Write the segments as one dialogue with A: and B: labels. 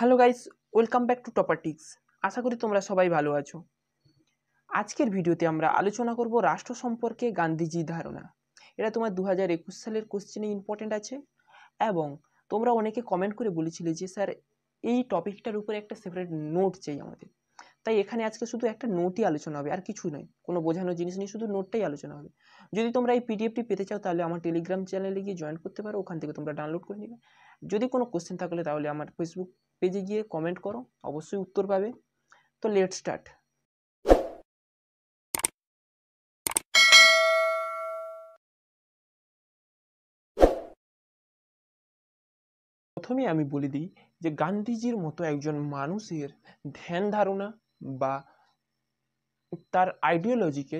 A: hello guys welcome back to topper tips আশা করি তোমরা সবাই ভালো আছো আজকের ভিডিওতে আমরা আলোচনা করব রাষ্ট্র সম্পর্কে গান্ধীজির ধারণা এটা তোমার দু হাজার একুশ সালের কোশ্চেনে ইম্পর্টেন্ট আছে এবং তোমরা অনেকে কমেন্ট করে বলেছিলে যে স্যার এই টপিকটার উপরে একটা সেপারেট নোট চাই আমাদের তাই এখানে আজকে শুধু একটা নোটই আলোচনা হবে আর কিছুই নয় কোনো বোঝানোর জিনিস নেই শুধু নোটটাই আলোচনা হবে যদি তোমরা এই পিডিএফটি পেতে চাও তাহলে আমার টেলিগ্রাম চ্যানেলে গিয়ে জয়েন করতে পারো ওখান থেকে তোমরা ডাউনলোড করে নেবে যদি কোনো কোশ্চেন থাকলে তাহলে আমার ফেসবুক পেজে গিয়ে কমেন্ট করো অবশ্যই উত্তর পাবে তো লেট স্টার্ট প্রথমে আমি বলে দিই যে গান্ধীজির মতো একজন মানুষের ধ্যান ধারণা বা তার আইডিওলজিকে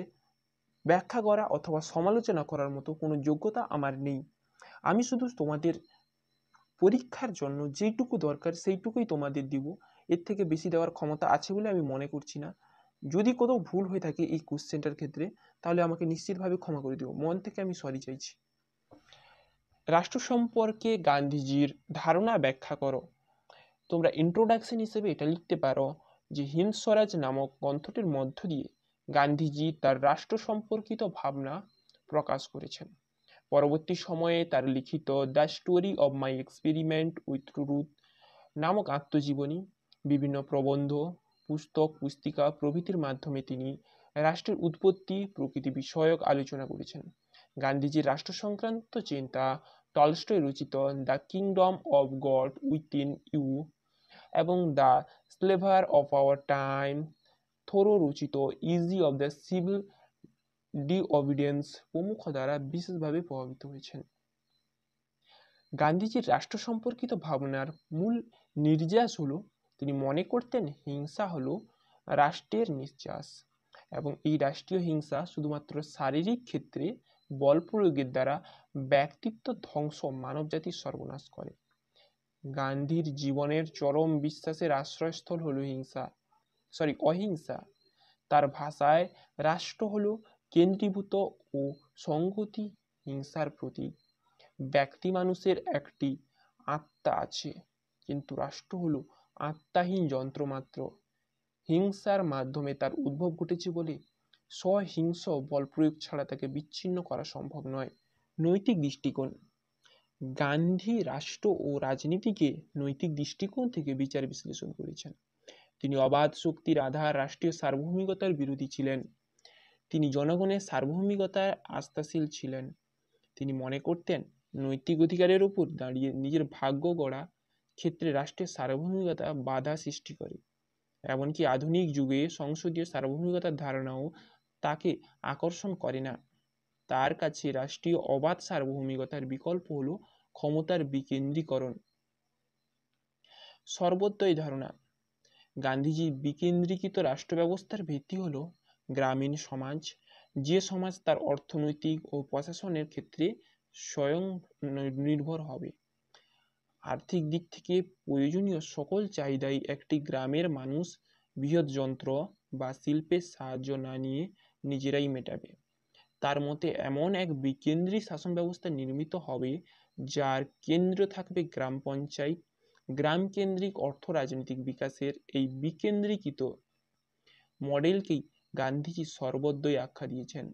A: ব্যাখ্যা করা অথবা সমালোচনা করার মতো কোনো যোগ্যতা আমার নেই আমি শুধু তোমাদের পরীক্ষার জন্য যেটুকু দরকার সেইটুকুই তোমাদের দিব এর থেকে বেশি দেওয়ার ক্ষমতা আছে বলে আমি মনে করছি না যদি কোথাও ভুল হয়ে থাকে এই কোশ্চেনটার ক্ষেত্রে তাহলে আমাকে নিশ্চিতভাবে ক্ষমা করে দেব মন থেকে আমি সরি চাইছি রাষ্ট্র সম্পর্কে গান্ধীজির ধারণা ব্যাখ্যা করো তোমরা ইন্ট্রোডাকশন হিসেবে এটা লিখতে পারো যে হিন্দ স্বরাজ নামক গ্রন্থটির মধ্য দিয়ে গান্ধীজি তার রাষ্ট্র সম্পর্কিত ভাবনা প্রকাশ করেছেন পরবর্তী সময়ে তার লিখিত the story of my experiment with truth নামক আত্মজীবনী বিভিন্ন প্রবন্ধ পুস্তক পুস্তিকা প্রভৃতির মাধ্যমে তিনি রাষ্ট্রের উৎপত্তি প্রকৃতি বিষয়ক আলোচনা করেছেন গান্ধীজির রাষ্ট্র সংক্রান্ত চিন্তা টলস্টয় রচিত the kingdom of God within you এবং the slavery of our time Thoreau রচিত essay of the civil disobedience প্রমুখ দ্বারা বিশেষভাবে প্রভাবিত হয়েছেন গান্ধীজির রাষ্ট্র সম্পর্কিত ভাবনার মূল নির্যাস হলো তিনি মনে করতেন হিংসা হল রাষ্ট্রের নিঃশ্বাস এবং এই রাষ্ট্রীয় হিংসা শুধুমাত্র শারীরিক ক্ষেত্রে বল প্রয়োগের দ্বারা ব্যক্তিত্ব ধ্বংস মানবজাতির সর্বনাশ করে গান্ধীর জীবনের চরম বিশ্বাসের আশ্রয়স্থল হলো হিংসা সরি অহিংসা তার ভাষায় রাষ্ট্র হলো কেন্দ্রীভূত ও সংগতি হিংসার প্রতি ব্যক্তি মানুষের একটি আত্মা আছে কিন্তু রাষ্ট্র হলো আত্মাহীন যন্ত্রমাত্র হিংসার মাধ্যমে তার উদ্ভব ঘটেছে বলে সহিংস বল প্রয়োগ ছাড়া তাকে বিচ্ছিন্ন করা সম্ভব নয় নৈতিক দৃষ্টিকোণ গান্ধী রাষ্ট্র ও রাজনীতিকে নৈতিক দৃষ্টিকোণ থেকে বিচার বিশ্লেষণ করেছেন তিনি অবাধ শক্তির আধার রাষ্ট্রীয় সার্বভৌমিকতার বিরোধী ছিলেন তিনি জনগণের সার্বভৌমিকতার আস্থাশীল ছিলেন তিনি মনে করতেন নৈতিক অধিকারের উপর দাঁড়িয়ে নিজের ভাগ্য গড়া ক্ষেত্রে রাষ্ট্রের সার্বভৌমিকতা বাধা সৃষ্টি করে এমনকি আধুনিক যুগে সংসদীয় সার্বভৌমিকতার ধারণাও তাকে আকর্ষণ করে না তার কাছে রাষ্ট্রীয় অবাধ সার্বভৌমিকতার বিকল্প হল ক্ষমতার বিকেন্দ্রীকরণ সর্বত্রই ধারণা গান্ধীজির বিকেন্দ্রীকৃত রাষ্ট্র ব্যবস্থার ভিত্তি হল গ্রামীণ সমাজ যে সমাজ তার অর্থনৈতিক ও প্রশাসনের ক্ষেত্রে স্বয়ং নির্ভর হবে আর্থিক দিক থেকে প্রয়োজনীয় সকল চাহিদাই একটি গ্রামের মানুষ বৃহৎ যন্ত্র বা শিল্পের সাহায্য না নিয়ে নিজেরাই মেটাবে তার মতে এমন এক বিকেন্দ্রী শাসন ব্যবস্থা নির্মিত হবে যার কেন্দ্র থাকবে গ্রাম পঞ্চায়েত গ্রামকেন্দ্রিক অর্থ রাজনৈতিক বিকাশের এই বিকেন্দ্রীকৃত মডেলকেই গান্ধীজি সর্বদ্বই আখ্যা দিয়েছেন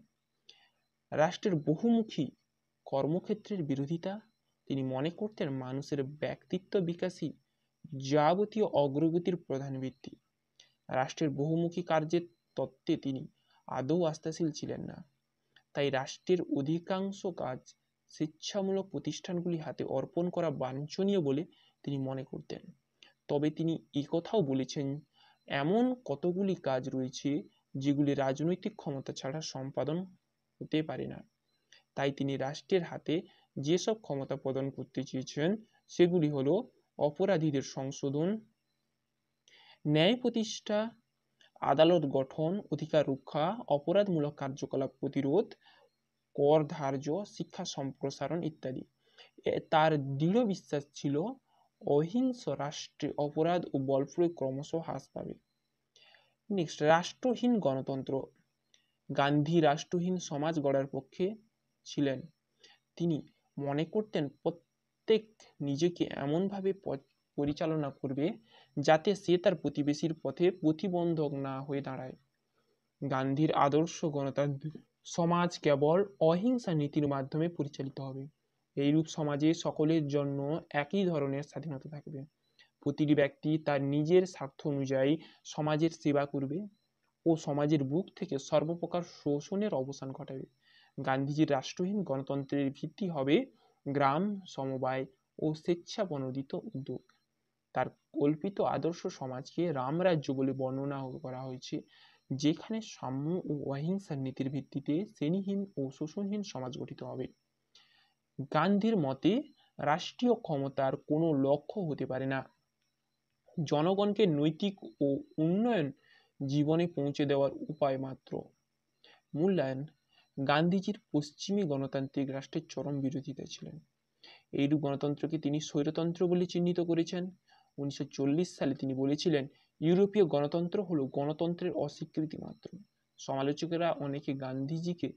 A: রাষ্ট্রের বহুমুখী কর্মক্ষেত্রের বিরোধিতা তিনি মনে করতেন মানুষের ব্যক্তিত্ব বিকাশই যাবতীয় অগ্রগতির প্রধান ভিত্তি রাষ্ট্রের বহুমুখী কার্যের তত্ত্বে তিনি আদৌ আস্থাশীল ছিলেন না তাই রাষ্ট্রের অধিকাংশ কাজ স্বেচ্ছামূলক প্রতিষ্ঠানগুলি হাতে অর্পণ করা বাঞ্ছনীয় বলে তিনি মনে করতেন তবে তিনি একথাও বলেছেন এমন কতগুলি কাজ রয়েছে যেগুলি রাজনৈতিক ক্ষমতা ছাড়া সম্পাদন হতে পারে না তাই তিনি রাষ্ট্রের হাতে যেসব ক্ষমতা প্রদান করতে চেয়েছেন সেগুলি হল অপরাধীদের সংশোধন ন্যায় প্রতিষ্ঠা আদালত গঠন অধিকার রক্ষা অপরাধমূলক কার্যকলাপ প্রতিরোধ কর ধার্য শিক্ষা সম্প্রসারণ ইত্যাদি তার দৃঢ় বিশ্বাস ছিল অহিংস রাষ্ট্রে অপরাধ ও বলপ্রয়োগ ক্রমশ হ্রাস পাবে নেক্সট রাষ্ট্রহীন গণতন্ত্র গান্ধী রাষ্ট্রহীন সমাজ গড়ার পক্ষে ছিলেন তিনি মনে করতেন প্রত্যেক নিজেকে এমনভাবে পরিচালনা করবে যাতে সে তার প্রতিবেশীর পথে প্রতিবন্ধক না হয়ে দাঁড়ায় গান্ধীর আদর্শ গণতান্ত্রিক সমাজ কেবল অহিংসা নীতির মাধ্যমে পরিচালিত হবে এইরূপ সমাজে সকলের জন্য একই ধরনের স্বাধীনতা থাকবে প্রতিটি ব্যক্তি তার নিজের স্বার্থ অনুযায়ী সমাজের সেবা করবে ও সমাজের বুক থেকে সর্বপ্রকার শোষণের অবসান ঘটাবে গান্ধীজির রাষ্ট্রহীন গণতন্ত্রের ভিত্তি হবে গ্রাম সমবায় ও স্বেচ্ছা বনোদিত উদ্যোগ তার কল্পিত আদর্শ সমাজকে রামরাজ্য বলে বর্ণনা করা হয়েছে যেখানে সাম্য ও অহিংসার নীতির ভিত্তিতে শ্রেণীহীন ও শোষণহীন সমাজ গঠিত হবে গান্ধীর মতে রাষ্ট্রীয় ক্ষমতার কোনো লক্ষ্য হতে পারে না জনগণকে নৈতিক ও উন্নয়ন জীবনে পৌঁছে দেওয়ার উপায় মাত্র মূল্যায়ন গান্ধীজির পশ্চিমী গণতান্ত্রিক রাষ্ট্রের চরম বিরোধিতা ছিলেন এইরূপ গণতন্ত্রকে তিনি স্বৈরতন্ত্র বলে চিহ্নিত করেছেন উনিশশো সালে তিনি বলেছিলেন ইউরোপীয় গণতন্ত্র হলো গণতন্ত্রের অস্বীকৃতি মাত্র সমালোচকেরা অনেকে গান্ধীজিকে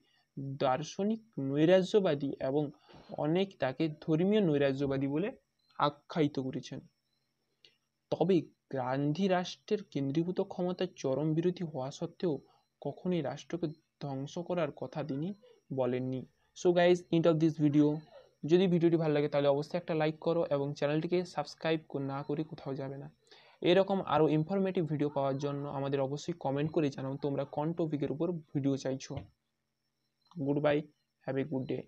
A: দার্শনিক নৈরাজ্যবাদী এবং অনেক তাকে ধর্মীয় নৈরাজ্যবাদী বলে আখ্যায়িত করেছেন তবে গান্ধী রাষ্ট্রের কেন্দ্রীভূত ক্ষমতার চরম বিরোধী হওয়া সত্ত্বেও কখনোই রাষ্ট্রকে ধ্বংস করার কথা তিনি বলেননি so guys end of this video যদি ভিডিওটি ভালো লাগে তাহলে অবশ্যই একটা লাইক করো এবং চ্যানেলটিকে সাবস্ক্রাইব না করে কোথাও যাবে না এরকম আরও ইনফরমেটিভ ভিডিও পাওয়ার জন্য আমাদের অবশ্যই কমেন্ট করে জানাও তোমরা কোন টপিকের উপর ভিডিও চাইছো good bye have a good day